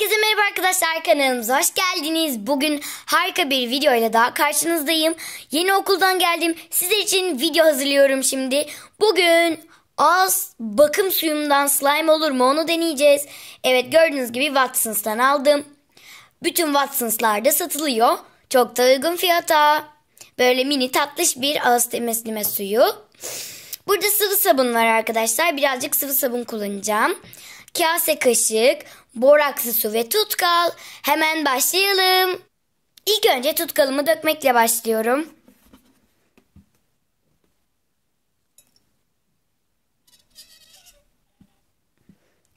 Herkese merhaba arkadaşlar kanalımıza hoş geldiniz. Bugün harika bir video ile daha karşınızdayım. Yeni okuldan geldim. Size için video hazırlıyorum şimdi. Bugün az bakım suyumdan slime olur mu onu deneyeceğiz. Evet gördüğünüz gibi Watsons'tan aldım. Bütün Watsons'lar da satılıyor. Çok da uygun fiyata. Böyle mini tatlış bir ağız temizleme suyu. Burada sıvı sabun var arkadaşlar. Birazcık sıvı sabun kullanacağım kase kaşık, boraksı su ve tutkal. Hemen başlayalım. İlk önce tutkalımı dökmekle başlıyorum.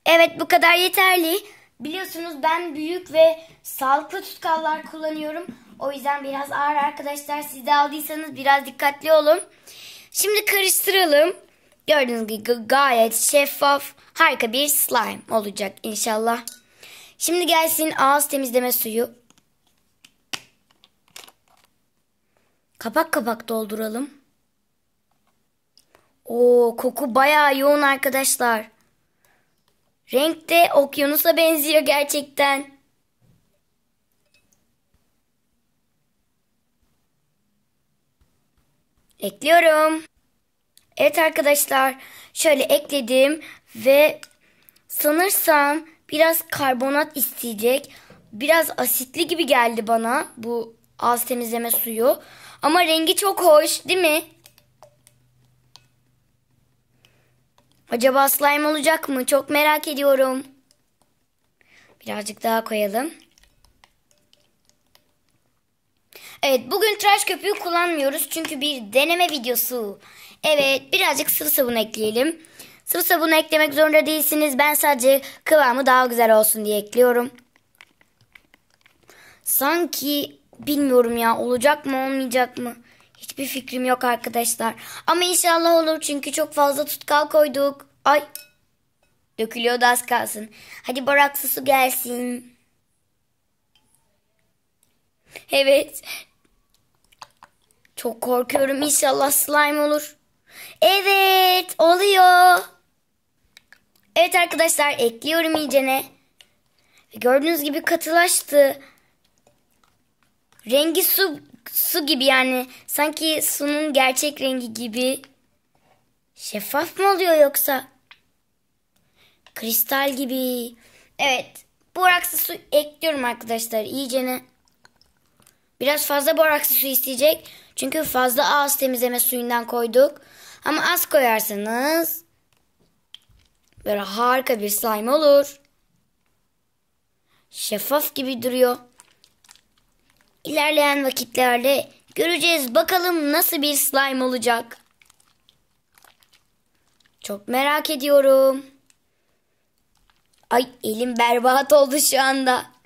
Evet bu kadar yeterli. Biliyorsunuz ben büyük ve sağlıklı tutkallar kullanıyorum. O yüzden biraz ağır arkadaşlar siz de aldıysanız biraz dikkatli olun. Şimdi karıştıralım. Gördüğünüz gibi gayet şeffaf harika bir slime olacak inşallah. Şimdi gelsin ağız temizleme suyu. Kapak kapak dolduralım. Oo koku baya yoğun arkadaşlar. Renk de okyanusa benziyor gerçekten. Ekliyorum. Evet arkadaşlar şöyle ekledim ve sanırsam biraz karbonat isteyecek. Biraz asitli gibi geldi bana bu ağız temizleme suyu. Ama rengi çok hoş değil mi? Acaba slime olacak mı? Çok merak ediyorum. Birazcık daha koyalım. Evet bugün tıraş köpüğü kullanmıyoruz çünkü bir deneme videosu. Evet birazcık sıvı sabun ekleyelim. Sıvı sabunu eklemek zorunda değilsiniz. Ben sadece kıvamı daha güzel olsun diye ekliyorum. Sanki bilmiyorum ya olacak mı olmayacak mı? Hiçbir fikrim yok arkadaşlar. Ama inşallah olur çünkü çok fazla tutkal koyduk. Ay dökülüyordu az kalsın. Hadi baraksı su gelsin. Evet. Çok korkuyorum İnşallah slime olur. Evet oluyor. Evet arkadaşlar ekliyorum iyicene. Gördüğünüz gibi katılaştı. Rengi su, su gibi yani. Sanki sunun gerçek rengi gibi. Şeffaf mı oluyor yoksa? Kristal gibi. Evet. Boraksı su ekliyorum arkadaşlar. iyicene. Biraz fazla boraksı su isteyecek. Çünkü fazla ağız temizleme suyundan koyduk. Ama az koyarsanız böyle harika bir slime olur. Şeffaf gibi duruyor. İlerleyen vakitlerde göreceğiz bakalım nasıl bir slime olacak. Çok merak ediyorum. Ay elim berbat oldu şu anda.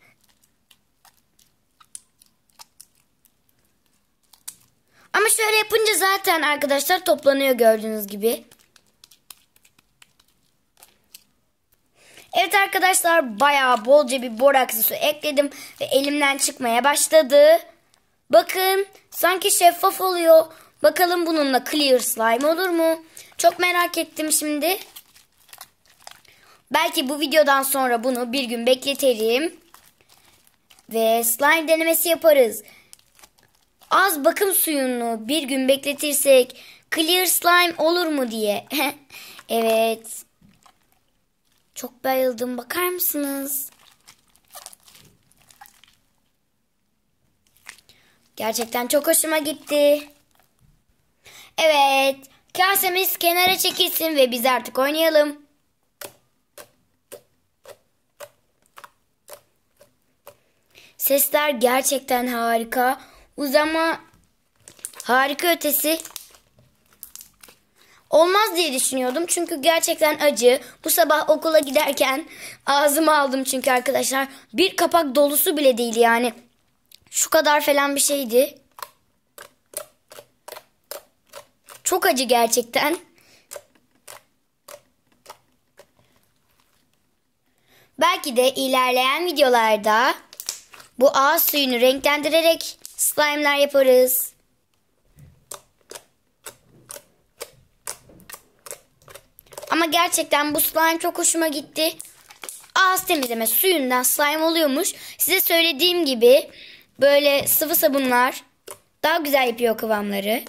Ama şöyle yapınca zaten arkadaşlar toplanıyor gördüğünüz gibi. Evet arkadaşlar bayağı bolca bir boraksı su ekledim ve elimden çıkmaya başladı. Bakın sanki şeffaf oluyor. Bakalım bununla clear slime olur mu? Çok merak ettim şimdi. Belki bu videodan sonra bunu bir gün bekletelim. Ve slime denemesi yaparız. Az bakım suyunu bir gün bekletirsek clear slime olur mu diye. evet. Çok bayıldım bakar mısınız? Gerçekten çok hoşuma gitti. Evet. Kasemiz kenara çekilsin ve biz artık oynayalım. Sesler gerçekten harika. Uzama harika ötesi olmaz diye düşünüyordum. Çünkü gerçekten acı. Bu sabah okula giderken ağzımı aldım çünkü arkadaşlar. Bir kapak dolusu bile değil yani. Şu kadar falan bir şeydi. Çok acı gerçekten. Belki de ilerleyen videolarda bu ağız suyunu renklendirerek slime'lar yaparız. Ama gerçekten bu slime çok hoşuma gitti. Ağız temizleme suyundan slime oluyormuş. Size söylediğim gibi böyle sıvı sabunlar daha güzel yapıyor kıvamları.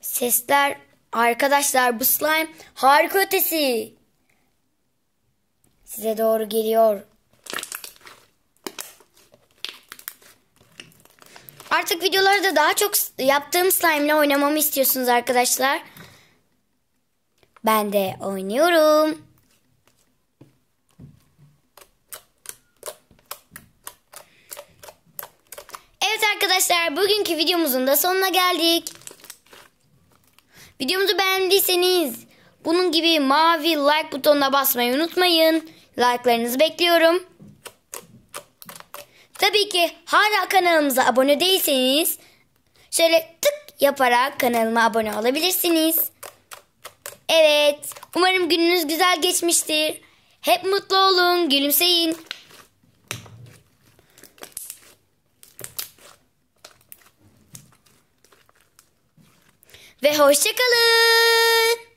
Sesler Arkadaşlar bu slime harika ötesi. Size doğru geliyor. Artık videolarda daha çok yaptığım slime ile oynamamı istiyorsunuz arkadaşlar. Ben de oynuyorum. Evet arkadaşlar bugünkü videomuzun da sonuna geldik. Videomuzu beğendiyseniz bunun gibi mavi like butonuna basmayı unutmayın. Like'larınızı bekliyorum. Tabii ki hala kanalımıza abone değilseniz şöyle tık yaparak kanalıma abone olabilirsiniz. Evet, umarım gününüz güzel geçmiştir. Hep mutlu olun, gülümseyin. ve hoşçakalın.